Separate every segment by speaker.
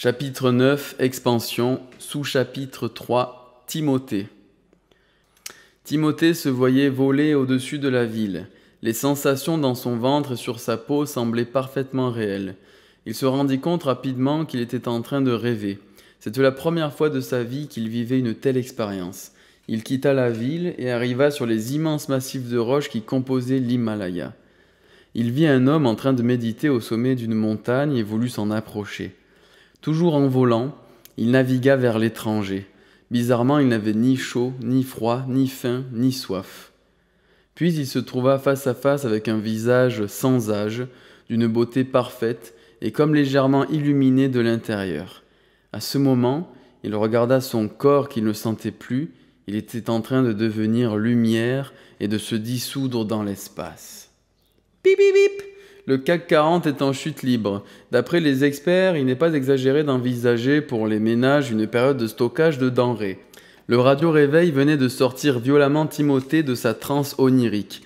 Speaker 1: Chapitre 9, expansion, sous-chapitre 3, Timothée. Timothée se voyait voler au-dessus de la ville. Les sensations dans son ventre et sur sa peau semblaient parfaitement réelles. Il se rendit compte rapidement qu'il était en train de rêver. C'était la première fois de sa vie qu'il vivait une telle expérience. Il quitta la ville et arriva sur les immenses massifs de roches qui composaient l'Himalaya. Il vit un homme en train de méditer au sommet d'une montagne et voulut s'en approcher. Toujours en volant, il navigua vers l'étranger. Bizarrement, il n'avait ni chaud, ni froid, ni faim, ni soif. Puis il se trouva face à face avec un visage sans âge, d'une beauté parfaite et comme légèrement illuminé de l'intérieur. À ce moment, il regarda son corps qu'il ne sentait plus, il était en train de devenir lumière et de se dissoudre dans l'espace. Le CAC 40 est en chute libre. D'après les experts, il n'est pas exagéré d'envisager pour les ménages une période de stockage de denrées. Le radio réveil venait de sortir violemment Timothée de sa transe onirique.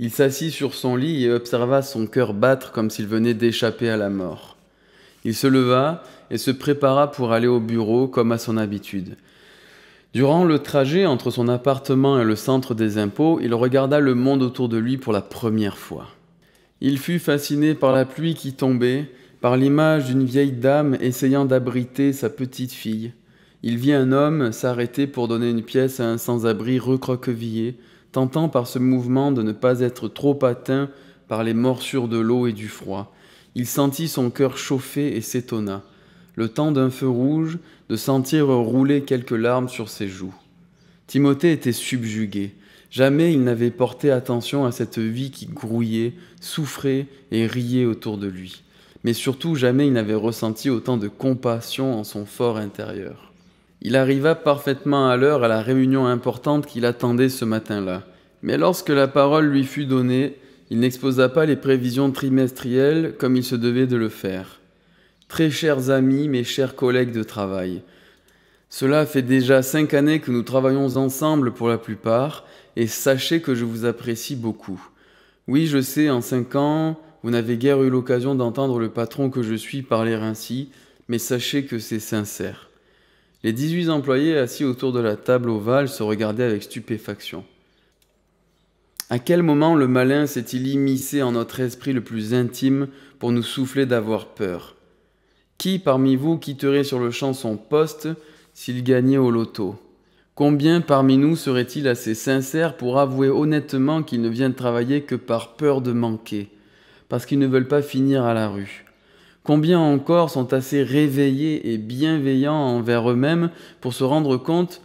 Speaker 1: Il s'assit sur son lit et observa son cœur battre comme s'il venait d'échapper à la mort. Il se leva et se prépara pour aller au bureau comme à son habitude. Durant le trajet entre son appartement et le centre des impôts, il regarda le monde autour de lui pour la première fois. Il fut fasciné par la pluie qui tombait, par l'image d'une vieille dame essayant d'abriter sa petite fille. Il vit un homme s'arrêter pour donner une pièce à un sans-abri recroquevillé, tentant par ce mouvement de ne pas être trop atteint par les morsures de l'eau et du froid. Il sentit son cœur chauffer et s'étonna, le temps d'un feu rouge, de sentir rouler quelques larmes sur ses joues. Timothée était subjugué. Jamais il n'avait porté attention à cette vie qui grouillait, souffrait et riait autour de lui. Mais surtout, jamais il n'avait ressenti autant de compassion en son fort intérieur. Il arriva parfaitement à l'heure à la réunion importante qu'il attendait ce matin-là. Mais lorsque la parole lui fut donnée, il n'exposa pas les prévisions trimestrielles comme il se devait de le faire. Très chers amis, mes chers collègues de travail, cela fait déjà cinq années que nous travaillons ensemble pour la plupart, et sachez que je vous apprécie beaucoup. Oui, je sais, en cinq ans, vous n'avez guère eu l'occasion d'entendre le patron que je suis parler ainsi, mais sachez que c'est sincère. Les dix-huit employés assis autour de la table ovale se regardaient avec stupéfaction. À quel moment le malin s'est-il immiscé en notre esprit le plus intime pour nous souffler d'avoir peur Qui parmi vous quitterait sur le champ son poste s'il gagnait au loto. Combien parmi nous seraient-ils assez sincères pour avouer honnêtement qu'ils ne viennent travailler que par peur de manquer, parce qu'ils ne veulent pas finir à la rue Combien encore sont assez réveillés et bienveillants envers eux-mêmes pour se rendre compte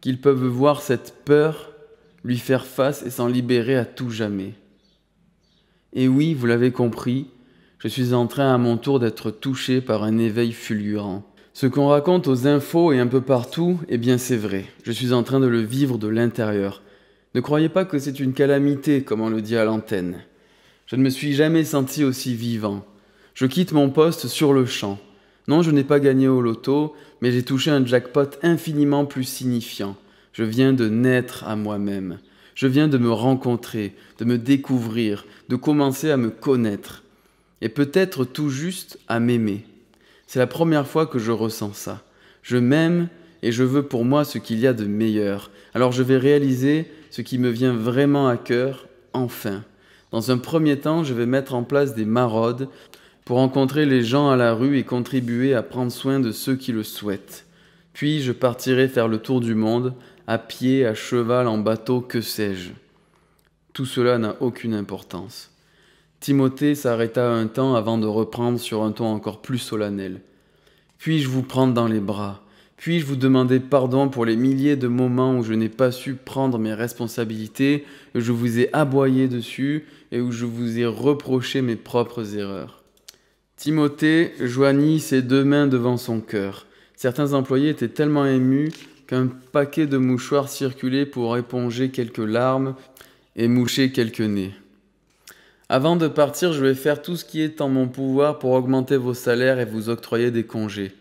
Speaker 1: qu'ils peuvent voir cette peur lui faire face et s'en libérer à tout jamais Et oui, vous l'avez compris, je suis en train à mon tour d'être touché par un éveil fulgurant. Ce qu'on raconte aux infos et un peu partout, eh bien c'est vrai. Je suis en train de le vivre de l'intérieur. Ne croyez pas que c'est une calamité, comme on le dit à l'antenne. Je ne me suis jamais senti aussi vivant. Je quitte mon poste sur le champ. Non, je n'ai pas gagné au loto, mais j'ai touché un jackpot infiniment plus signifiant. Je viens de naître à moi-même. Je viens de me rencontrer, de me découvrir, de commencer à me connaître. Et peut-être tout juste à m'aimer. C'est la première fois que je ressens ça. Je m'aime et je veux pour moi ce qu'il y a de meilleur. Alors je vais réaliser ce qui me vient vraiment à cœur, enfin. Dans un premier temps, je vais mettre en place des maraudes pour rencontrer les gens à la rue et contribuer à prendre soin de ceux qui le souhaitent. Puis je partirai faire le tour du monde, à pied, à cheval, en bateau, que sais-je. Tout cela n'a aucune importance. Timothée s'arrêta un temps avant de reprendre sur un ton encore plus solennel. Puis-je vous prendre dans les bras puis-je vous demander pardon pour les milliers de moments où je n'ai pas su prendre mes responsabilités, où je vous ai aboyé dessus et où je vous ai reproché mes propres erreurs Timothée joignit ses deux mains devant son cœur. Certains employés étaient tellement émus qu'un paquet de mouchoirs circulait pour éponger quelques larmes et moucher quelques nez. Avant de partir, je vais faire tout ce qui est en mon pouvoir pour augmenter vos salaires et vous octroyer des congés.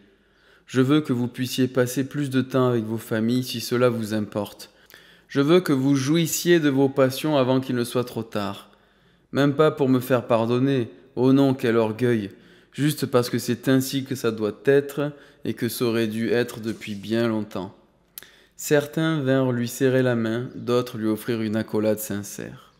Speaker 1: Je veux que vous puissiez passer plus de temps avec vos familles si cela vous importe. Je veux que vous jouissiez de vos passions avant qu'il ne soit trop tard. Même pas pour me faire pardonner, oh non, quel orgueil, juste parce que c'est ainsi que ça doit être et que ça aurait dû être depuis bien longtemps. Certains vinrent lui serrer la main, d'autres lui offrir une accolade sincère.